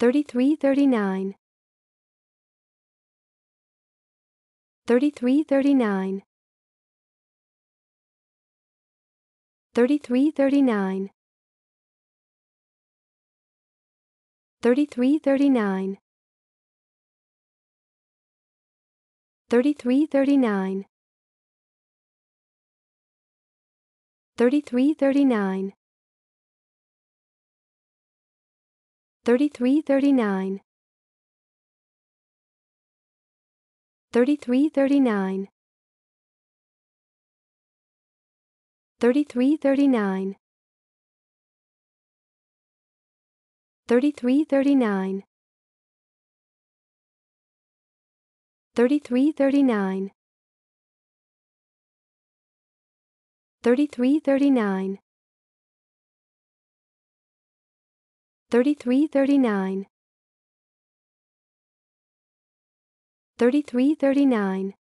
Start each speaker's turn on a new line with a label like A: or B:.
A: 3339 3339 3339 3339 3339 3339 3339 3339 3339 3339 3339 3339 3339 3339